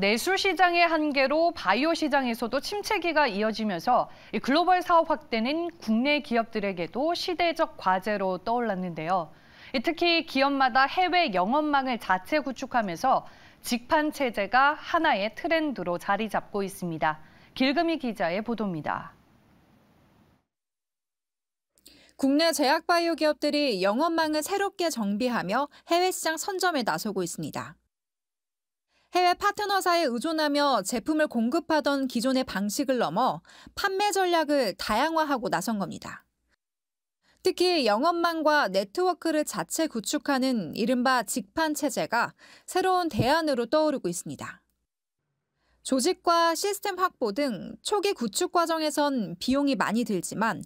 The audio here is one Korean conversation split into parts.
내수 시장의 한계로 바이오 시장에서도 침체기가 이어지면서 글로벌 사업 확대는 국내 기업들에게도 시대적 과제로 떠올랐는데요. 특히 기업마다 해외 영업망을 자체 구축하면서 직판 체제가 하나의 트렌드로 자리 잡고 있습니다. 길금이 기자의 보도입니다. 국내 제약 바이오 기업들이 영업망을 새롭게 정비하며 해외 시장 선점에 나서고 있습니다. 해외 파트너사에 의존하며 제품을 공급하던 기존의 방식을 넘어 판매 전략을 다양화하고 나선 겁니다. 특히 영업망과 네트워크를 자체 구축하는 이른바 직판 체제가 새로운 대안으로 떠오르고 있습니다. 조직과 시스템 확보 등 초기 구축 과정에선 비용이 많이 들지만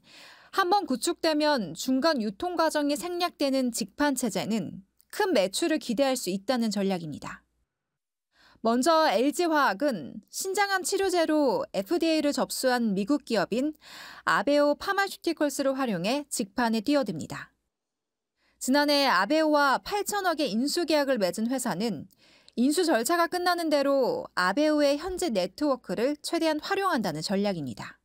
한 번 구축되면 중간 유통 과정이 생략되는 직판 체제는 큰 매출을 기대할 수 있다는 전략입니다. 먼저 LG화학은 신장암 치료제로 FDA를 접수한 미국 기업인 아베오 파마슈티컬스를 활용해 직판에 뛰어듭니다. 지난해 아베오와 8천억의 인수계약을 맺은 회사는 인수 절차가 끝나는 대로 아베오의 현재 네트워크를 최대한 활용한다는 전략입니다.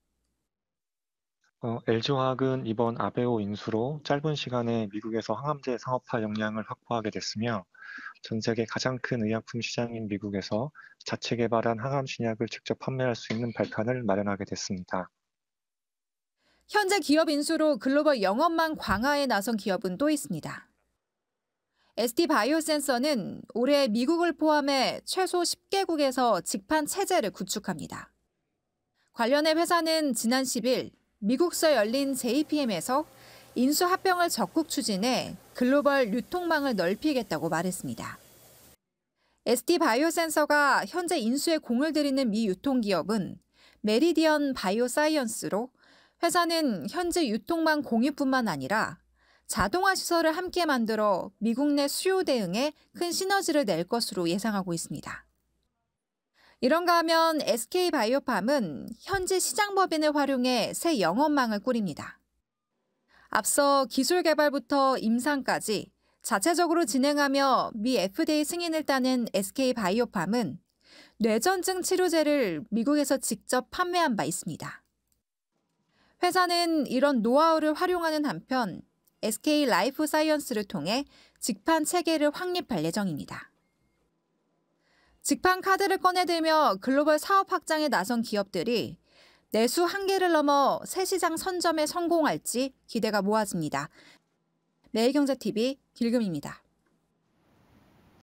어, LG화학은 이번 아베오 인수로 짧은 시간에 미국에서 항암제 상업화 역량을 확보하게 됐으며 전 세계 가장 큰 의약품 시장인 미국에서 자체 개발한 항암 신약을 직접 판매할 수 있는 발판을 마련하게 됐습니다. 현재 기업 인수로 글로벌 영업망 강화에 나선 기업은 또 있습니다. ST 바이오센서는 올해 미국을 포함해 최소 10개국에서 직판 체제를 구축합니다. 관련해 회사는 지난 10일 미국서 열린 JPM에서 인수합병을 적극 추진해 글로벌 유통망을 넓히겠다고 말했습니다. ST 바이오센서가 현재 인수에 공을 들이는 미 유통기업은 메리디언 바이오사이언스로 회사는 현재 유통망 공유뿐만 아니라 자동화 시설을 함께 만들어 미국 내 수요 대응에 큰 시너지를 낼 것으로 예상하고 있습니다. 이런가 하면 SK바이오팜은 현지 시장 법인을 활용해 새 영업망을 꾸립니다. 앞서 기술 개발부터 임상까지 자체적으로 진행하며 미 FDA 승인을 따는 SK 바이오팜은 뇌전증 치료제를 미국에서 직접 판매한 바 있습니다. 회사는 이런 노하우를 활용하는 한편 SK 라이프 사이언스를 통해 직판 체계를 확립할 예정입니다. 직판 카드를 꺼내들며 글로벌 사업 확장에 나선 기업들이 내수 한계를 넘어 새 시장 선점에 성공할지 기대가 모아집니다. 매일경제TV 길금입니다.